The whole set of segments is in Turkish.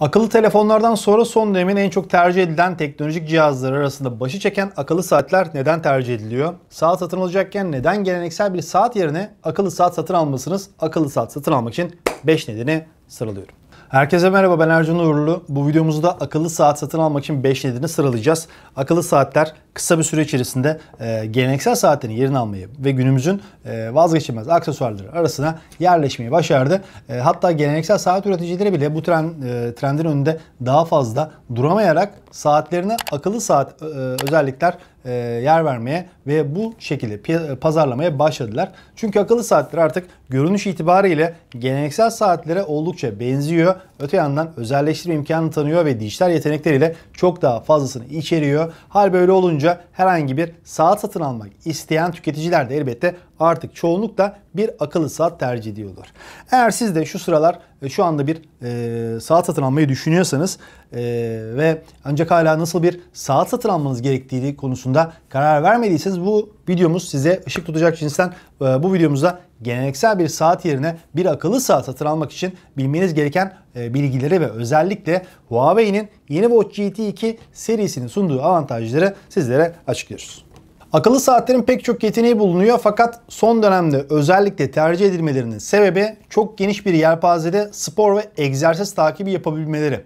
Akıllı telefonlardan sonra son dönemin en çok tercih edilen teknolojik cihazları arasında başı çeken akıllı saatler neden tercih ediliyor? Saat satın alacakken neden geleneksel bir saat yerine akıllı saat satın almasınız? Akıllı saat satın almak için 5 nedeni sıralıyorum. Herkese merhaba ben Ercan Uğurlu. Bu videomuzda akıllı saat satın almak için 5 nedeni sıralayacağız. Akıllı saatler kısa bir süre içerisinde e, geleneksel saatlerin yerini almayı ve günümüzün e, vazgeçilmez aksesuarları arasına yerleşmeyi başardı. E, hatta geleneksel saat üreticileri bile bu tren e, trendin önünde daha fazla duramayarak saatlerine akıllı saat e, özellikler e, yer vermeye ve bu şekilde pazarlamaya başladılar. Çünkü akıllı saatler artık görünüş itibariyle geleneksel saatlere oldukça benziyor. Öte yandan özelleştirme imkanı tanıyor ve dijital yetenekleriyle çok daha fazlasını içeriyor. Hal böyle olunca Ayrıca herhangi bir saat satın almak isteyen tüketiciler de elbette artık çoğunlukla bir akıllı saat tercih ediyorlar. Eğer siz de şu sıralar e, şu anda bir e, saat satın almayı düşünüyorsanız e, ve ancak hala nasıl bir saat satın almanız gerektiği konusunda karar vermediyseniz bu videomuz size ışık tutacak cinsten e, bu videomuzda geleneksel bir saat yerine bir akıllı saat satın almak için bilmeniz gereken e, bilgileri ve özellikle Huawei'nin yeni Watch GT2 serisinin sunduğu avantajları sizlere açıklıyoruz. Akıllı saatlerin pek çok yeteneği bulunuyor fakat son dönemde özellikle tercih edilmelerinin sebebi çok geniş bir yelpazede spor ve egzersiz takibi yapabilmeleri.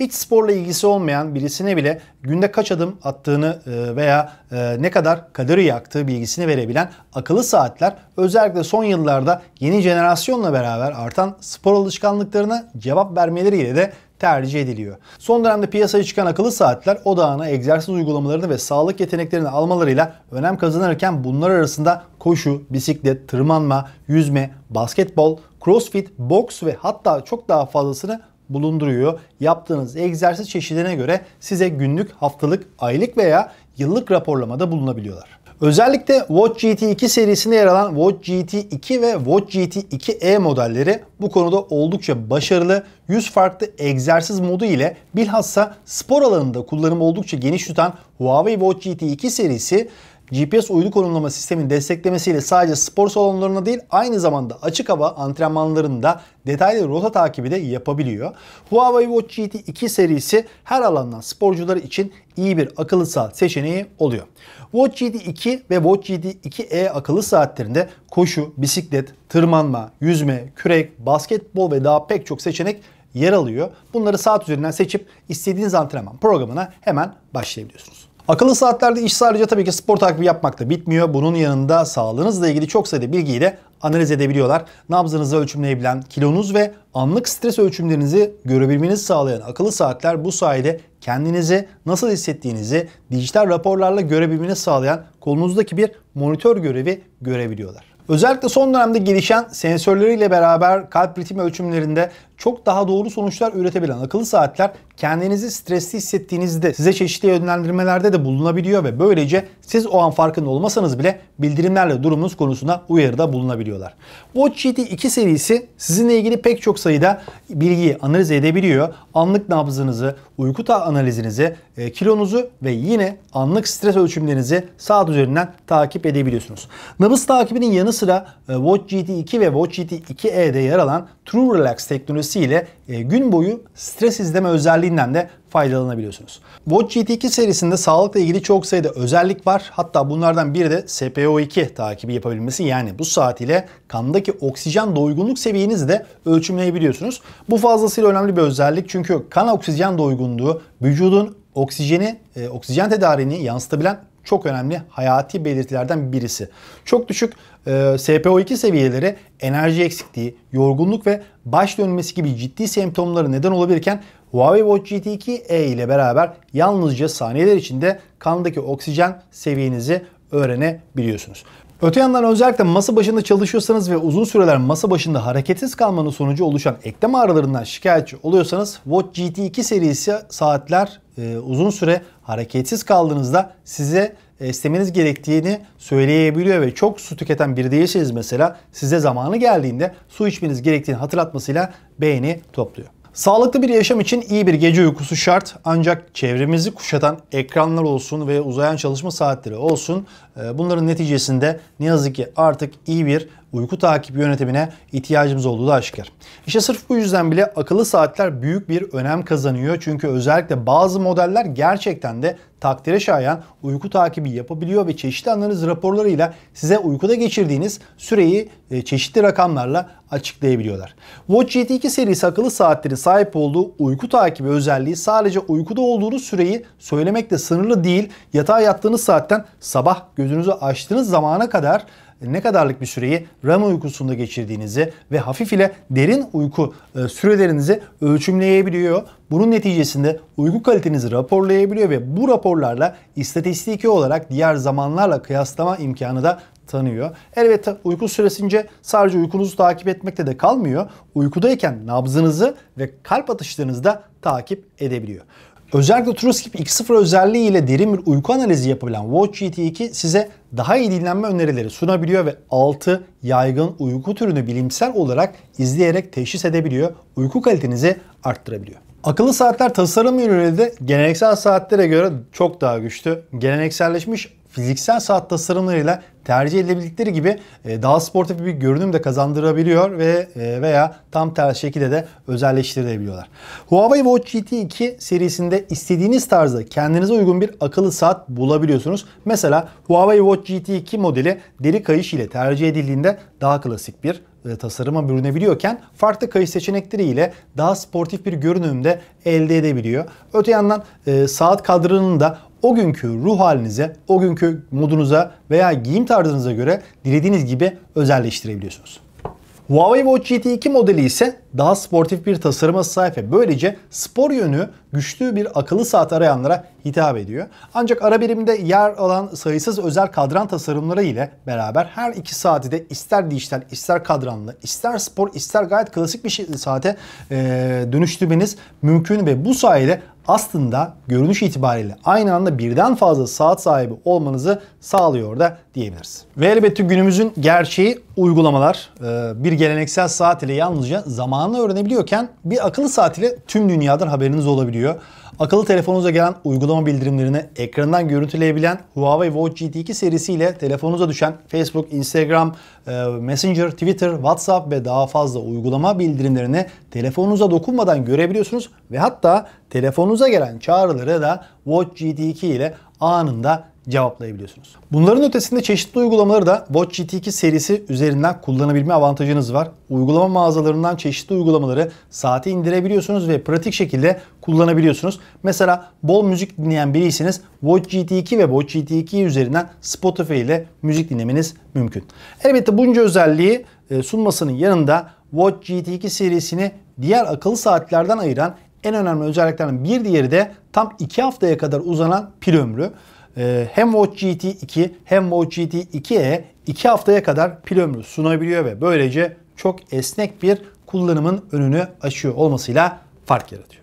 Hiç sporla ilgisi olmayan birisine bile günde kaç adım attığını e, veya e, ne kadar kalori yaktığı bilgisini verebilen akıllı saatler özellikle son yıllarda yeni jenerasyonla beraber artan spor alışkanlıklarına cevap vermeleriyle de tercih ediliyor. Son dönemde piyasaya çıkan akıllı saatler odağına egzersiz uygulamalarını ve sağlık yeteneklerini almalarıyla önem kazanırken bunlar arasında koşu, bisiklet, tırmanma, yüzme, basketbol, crossfit, boks ve hatta çok daha fazlasını bulunduruyor. Yaptığınız egzersiz çeşidine göre size günlük, haftalık, aylık veya yıllık raporlamada bulunabiliyorlar. Özellikle Watch GT 2 serisine yer alan Watch GT 2 ve Watch GT 2e modelleri bu konuda oldukça başarılı 100 farklı egzersiz modu ile bilhassa spor alanında kullanımı oldukça geniş tutan Huawei Watch GT 2 serisi GPS uydu konumlama sistemin desteklemesiyle sadece spor salonlarına değil aynı zamanda açık hava antrenmanlarında detaylı rota takibi de yapabiliyor. Huawei Watch GT 2 serisi her alandan sporcular için iyi bir akıllı saat seçeneği oluyor. Watch GT 2 ve Watch GT 2e akıllı saatlerinde koşu, bisiklet, tırmanma, yüzme, kürek, basketbol ve daha pek çok seçenek yer alıyor. Bunları saat üzerinden seçip istediğiniz antrenman programına hemen başlayabiliyorsunuz. Akıllı saatlerde iş sadece tabii ki spor takibi yapmakta bitmiyor. Bunun yanında sağlığınızla ilgili çok sayıda bilgiyi de analiz edebiliyorlar. Nabzınızı ölçümleyebilen, kilonuz ve anlık stres ölçümlerinizi görebilmenizi sağlayan akıllı saatler bu sayede kendinizi nasıl hissettiğinizi dijital raporlarla görebilmenizi sağlayan kolunuzdaki bir monitör görevi görebiliyorlar. Özellikle son dönemde gelişen sensörleriyle beraber kalp ritim ölçümlerinde çok daha doğru sonuçlar üretebilen akıllı saatler kendinizi stresli hissettiğinizde size çeşitli yönlendirmelerde de bulunabiliyor ve böylece siz o an farkında olmasanız bile bildirimlerle durumunuz konusunda uyarıda bulunabiliyorlar. Watch GT 2 serisi sizinle ilgili pek çok sayıda bilgiyi analiz edebiliyor. Anlık nabzınızı, uyku analizinizi, e, kilonuzu ve yine anlık stres ölçümlerinizi saat üzerinden takip edebiliyorsunuz. Nabız takibinin yanı sıra e, Watch GT 2 ve Watch GT 2E'de yer alan True Relax teknolojisi ile e, gün boyu stres izleme özelliğinden de faydalanabiliyorsunuz. Watch GT2 serisinde sağlıkla ilgili çok sayıda özellik var. Hatta bunlardan biri de SPO2 takibi yapabilmesi. Yani bu saat ile kandaki oksijen doygunluk seviyenizi de ölçümleyebiliyorsunuz. Bu fazlasıyla önemli bir özellik çünkü kan oksijen doygunluğu vücudun oksijeni, e, oksijen tedariğini yansıtabilen çok önemli hayati belirtilerden birisi. Çok düşük e, SPO2 seviyeleri enerji eksikliği, yorgunluk ve baş dönmesi gibi ciddi semptomları neden olabilirken Huawei Watch GT 2e ile beraber yalnızca saniyeler içinde kandaki oksijen seviyenizi öğrenebiliyorsunuz. Öte yandan özellikle masa başında çalışıyorsanız ve uzun süreler masa başında hareketsiz kalmanın sonucu oluşan eklem ağrılarından şikayetçi oluyorsanız Watch GT 2 serisi saatler e, uzun süre hareketsiz kaldığınızda size e, istemeniz gerektiğini söyleyebiliyor ve çok su tüketen biri değilseniz mesela size zamanı geldiğinde su içmeniz gerektiğini hatırlatmasıyla beğeni topluyor. Sağlıklı bir yaşam için iyi bir gece uykusu şart ancak çevremizi kuşatan ekranlar olsun ve uzayan çalışma saatleri olsun e, bunların neticesinde ne yazık ki artık iyi bir uyku takibi yönetimine ihtiyacımız olduğu da aşikar. İşte sırf bu yüzden bile akıllı saatler büyük bir önem kazanıyor. Çünkü özellikle bazı modeller gerçekten de takdire şayan uyku takibi yapabiliyor ve çeşitli analiz raporlarıyla size uykuda geçirdiğiniz süreyi e, çeşitli rakamlarla açıklayabiliyorlar. Watch GT2 serisi akıllı saatlerin sahip olduğu uyku takibi özelliği sadece uykuda olduğunuz süreyi söylemekle sınırlı değil. Yatağa yattığınız saatten sabah gözünüzü açtığınız zamana kadar e, ne kadarlık bir süreyi REM uykusunda geçirdiğinizi ve hafif ile derin uyku e, sürelerinizi ölçümleyebiliyor. Bunun neticesinde uyku kalitenizi raporlayabiliyor ve bu raporlarla istatistiki olarak diğer zamanlarla kıyaslama imkanı da tanıyor. Elbette uyku süresince sadece uykunuzu takip etmekte de kalmıyor. Uykudayken nabzınızı ve kalp atışlarınızı da takip edebiliyor. Özellikle TrueSleep 2.0 özelliği ile derin bir uyku analizi yapabilen Watch GT 2 size daha iyi dinlenme önerileri sunabiliyor ve 6 yaygın uyku türünü bilimsel olarak izleyerek teşhis edebiliyor, uyku kalitenizi arttırabiliyor. Akıllı saatler tasarım yönüyle de geleneksel saatlere göre çok daha güçlü. Gelenekselleşmiş fiziksel saat tasarımlarıyla tercih edilebildikleri gibi e, daha sportif bir görünüm de kazandırabiliyor ve e, veya tam tersi şekilde de özelleştirilebiliyorlar. Huawei Watch GT 2 serisinde istediğiniz tarzda kendinize uygun bir akıllı saat bulabiliyorsunuz. Mesela Huawei Watch GT 2 modeli deri kayış ile tercih edildiğinde daha klasik bir e, tasarıma bürünebiliyorken farklı kayış seçenekleriyle daha sportif bir görünümde elde edebiliyor. Öte yandan e, saat kadranın da o günkü ruh halinize, o günkü modunuza veya giyim tarzınıza göre dilediğiniz gibi özelleştirebiliyorsunuz. Huawei Watch GT 2 modeli ise daha sportif bir tasarıma sahip ve böylece spor yönü güçlü bir akıllı saat arayanlara hitap ediyor. Ancak ara birimde yer alan sayısız özel kadran tasarımları ile beraber her iki saati de ister dijital, ister kadranlı, ister spor, ister gayet klasik bir saate e, dönüştürmeniz mümkün ve bu sayede aslında görünüş itibariyle aynı anda birden fazla saat sahibi olmanızı sağlıyor da diyebiliriz. Ve elbette günümüzün gerçeği uygulamalar. E, bir geleneksel saat ile yalnızca zamanını öğrenebiliyorken bir akıllı saat ile tüm dünyadan haberiniz olabiliyor. Akıllı telefonunuza gelen uygulama bildirimlerini ekrandan görüntüleyebilen Huawei Watch GT2 serisiyle telefonunuza düşen Facebook, Instagram, e, Messenger, Twitter, WhatsApp ve daha fazla uygulama bildirimlerini telefonunuza dokunmadan görebiliyorsunuz ve hatta telefonunuza gelen çağrıları da Watch GT2 ile anında cevaplayabiliyorsunuz. Bunların ötesinde çeşitli uygulamaları da Watch GT2 serisi üzerinden kullanabilme avantajınız var. Uygulama mağazalarından çeşitli uygulamaları saate indirebiliyorsunuz ve pratik şekilde kullanabiliyorsunuz. Mesela bol müzik dinleyen biriyseniz Watch GT2 ve Watch GT2 üzerinden Spotify ile müzik dinlemeniz mümkün. Elbette bunca özelliği e, sunmasının yanında Watch GT2 serisini diğer akıllı saatlerden ayıran en önemli özelliklerden bir diğeri de tam 2 haftaya kadar uzanan pil ömrü. Ee, hem Watch GT 2 hem Watch GT 2e 2 haftaya kadar pil ömrü sunabiliyor ve böylece çok esnek bir kullanımın önünü açıyor olmasıyla fark yaratıyor.